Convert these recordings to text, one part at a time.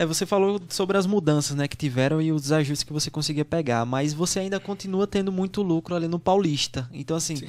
É, você falou sobre as mudanças né, que tiveram e os ajustes que você conseguia pegar, mas você ainda continua tendo muito lucro ali no Paulista. Então, assim, Sim.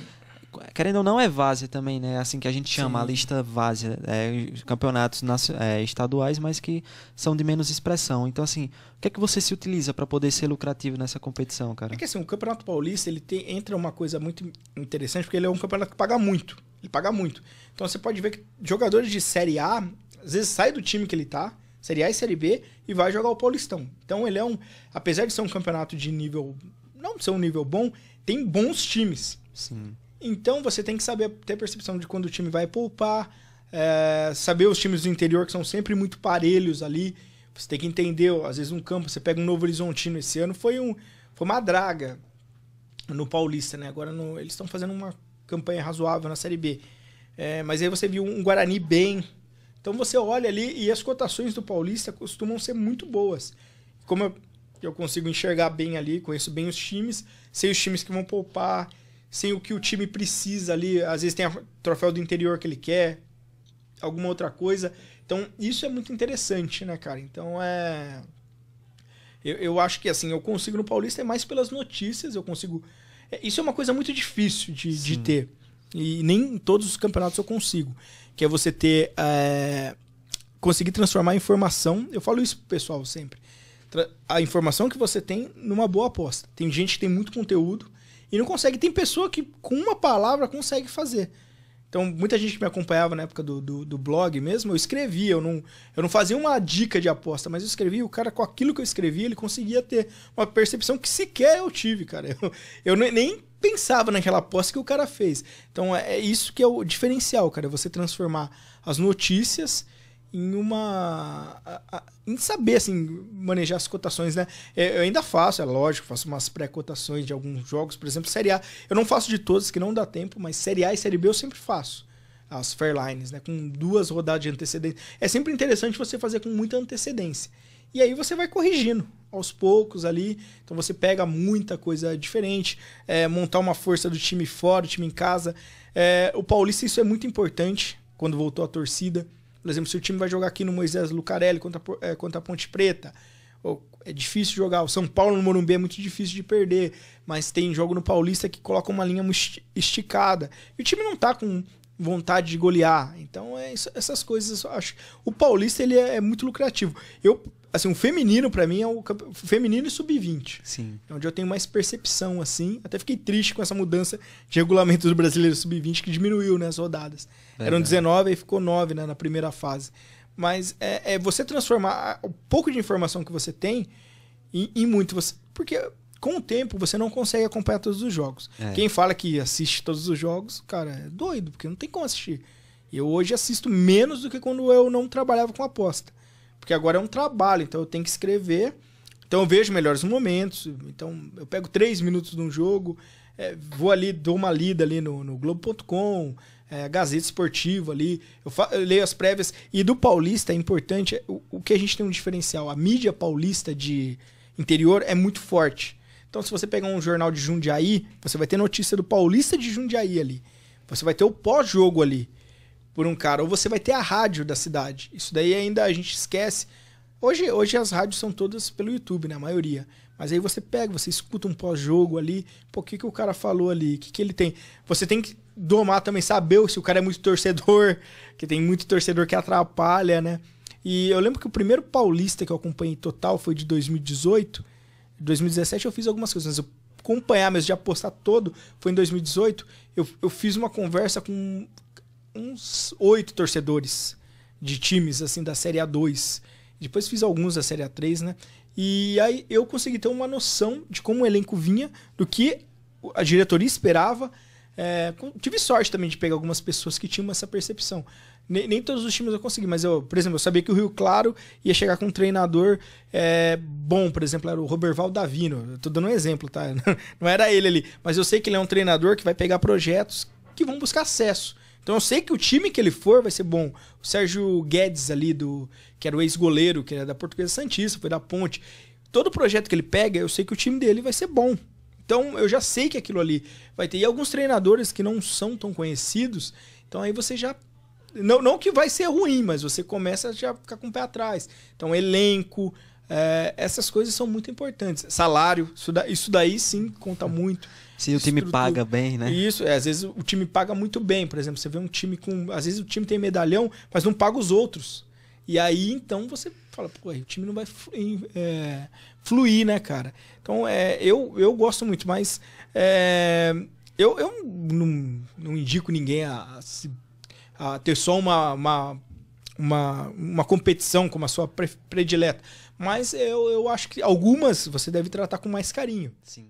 querendo ou não, é várzea também, né? É assim que a gente chama Sim. a lista várzea, é, campeonatos é, estaduais, mas que são de menos expressão. Então, assim, o que é que você se utiliza para poder ser lucrativo nessa competição, cara? É que assim, o Campeonato Paulista ele tem, entra uma coisa muito interessante, porque ele é um campeonato que paga muito. Ele paga muito. Então você pode ver que jogadores de Série A, às vezes sai do time que ele está. Série A e Série B e vai jogar o Paulistão. Então ele é um, apesar de ser um campeonato de nível, não ser um nível bom, tem bons times. Sim. Então você tem que saber ter percepção de quando o time vai poupar, é, saber os times do interior que são sempre muito parelhos ali. Você tem que entender, às vezes um campo, você pega um Novo Horizontino esse ano, foi um foi uma draga no Paulista, né? Agora no, eles estão fazendo uma campanha razoável na Série B. É, mas aí você viu um Guarani bem, então você olha ali e as cotações do Paulista costumam ser muito boas. Como eu, eu consigo enxergar bem ali, conheço bem os times, sei os times que vão poupar, sei o que o time precisa ali. Às vezes tem o troféu do interior que ele quer, alguma outra coisa. Então isso é muito interessante, né, cara? Então é. Eu, eu acho que assim, eu consigo no Paulista é mais pelas notícias, eu consigo. É, isso é uma coisa muito difícil de, de ter. E nem em todos os campeonatos eu consigo. Que é você ter. É, conseguir transformar a informação. Eu falo isso pro pessoal sempre. A informação que você tem numa boa aposta. Tem gente que tem muito conteúdo e não consegue. Tem pessoa que com uma palavra consegue fazer. Então, muita gente me acompanhava na época do, do, do, blog mesmo. Eu escrevia, eu não, eu não fazia uma dica de aposta, mas eu escrevia. O cara, com aquilo que eu escrevia, ele conseguia ter uma percepção que sequer eu tive, cara. Eu, eu nem pensava naquela aposta que o cara fez. Então é, é isso que é o diferencial, cara. É você transformar as notícias em uma. A, a, em saber, assim, manejar as cotações, né? É, eu ainda faço, é lógico, faço umas pré-cotações de alguns jogos, por exemplo, Série A. Eu não faço de todos, que não dá tempo, mas Série A e Série B eu sempre faço. As Fairlines, né? Com duas rodadas de antecedência. É sempre interessante você fazer com muita antecedência. E aí você vai corrigindo aos poucos ali. Então você pega muita coisa diferente, é, montar uma força do time fora, do time em casa. É, o Paulista, isso é muito importante quando voltou a torcida. Por exemplo, se o time vai jogar aqui no Moisés Lucarelli contra, é, contra a Ponte Preta, é difícil jogar. O São Paulo no Morumbi é muito difícil de perder, mas tem jogo no Paulista que coloca uma linha esticada. E o time não tá com vontade de golear. Então, é isso, essas coisas, eu acho. O Paulista ele é, é muito lucrativo. Eu assim, um feminino para mim é o feminino e sub-20. Sim. É onde eu tenho mais percepção assim. Até fiquei triste com essa mudança de regulamento do brasileiro sub-20 que diminuiu né, as rodadas. É, Eram 19 e ficou 9 né, na primeira fase. Mas é, é, você transformar o pouco de informação que você tem em, em, muito você, porque com o tempo você não consegue acompanhar todos os jogos. É. Quem fala que assiste todos os jogos, cara, é doido, porque não tem como assistir. Eu hoje assisto menos do que quando eu não trabalhava com aposta. Porque agora é um trabalho, então eu tenho que escrever. Então eu vejo melhores momentos. Então eu pego três minutos de um jogo, é, vou ali, dou uma lida ali no, no Globo.com, é, Gazeta Esportiva ali, eu, eu, leio as prévias. E do paulista é importante, é, o, o que a gente tem um diferencial. A mídia paulista de interior é muito forte. Então, se você pegar um jornal de Jundiaí, você vai ter notícia do Paulista de Jundiaí ali. Você vai ter o pós-jogo ali por um cara. Ou você vai ter a rádio da cidade. Isso daí ainda a gente esquece. Hoje, hoje as rádios são todas pelo YouTube, né? A maioria. Mas aí você pega, você escuta um pós-jogo ali. Pô, o que, que o cara falou ali? O que, que ele tem? Você tem que domar também, saber se o cara é muito torcedor, que tem muito torcedor que atrapalha, né? E eu lembro que o primeiro paulista que eu acompanhei total foi de 2018. 2017 eu fiz algumas coisas, mas eu acompanhar mesmo, de apostar todo, foi em 2018. Eu, eu fiz uma conversa com uns oito torcedores de times assim da Série A2. Depois fiz alguns da Série A3, né? E aí eu consegui ter uma noção de como o elenco vinha, do que a diretoria esperava. É, tive sorte também de pegar algumas pessoas que tinham essa percepção. Nem, nem, todos os times eu consegui, mas eu, por exemplo, eu sabia que o Rio Claro ia chegar com um treinador é, bom, por exemplo, era o Roberval Davino. Eu tô dando um exemplo, tá? Não era ele ali. Mas eu sei que ele é um treinador que vai pegar projetos que vão buscar acesso. Então eu sei que o time que ele for vai ser bom. O Sérgio Guedes ali, do, que era o ex-goleiro, que era é da Portuguesa Santista, foi da Ponte. Todo projeto que ele pega, eu sei que o time dele vai ser bom. Então eu já sei que aquilo ali vai ter. E alguns treinadores que não são tão conhecidos, então aí você já. Não, não que vai ser ruim, mas você começa a já ficar com o pé atrás. Então, elenco, é, essas coisas são muito importantes. Salário, isso, da, isso daí sim conta muito. Se o time paga bem, né? Isso, é, às vezes o time paga muito bem. Por exemplo, você vê um time com. Às vezes o time tem medalhão, mas não paga os outros. E aí então você fala, pô, aí o time não vai é, fluir, né, cara? Então é, eu, eu gosto muito, mas é, eu, eu não, não indico ninguém a, a, a ter só uma, uma uma, uma competição como a sua predileta. Mas eu, eu acho que algumas você deve tratar com mais carinho. Sim.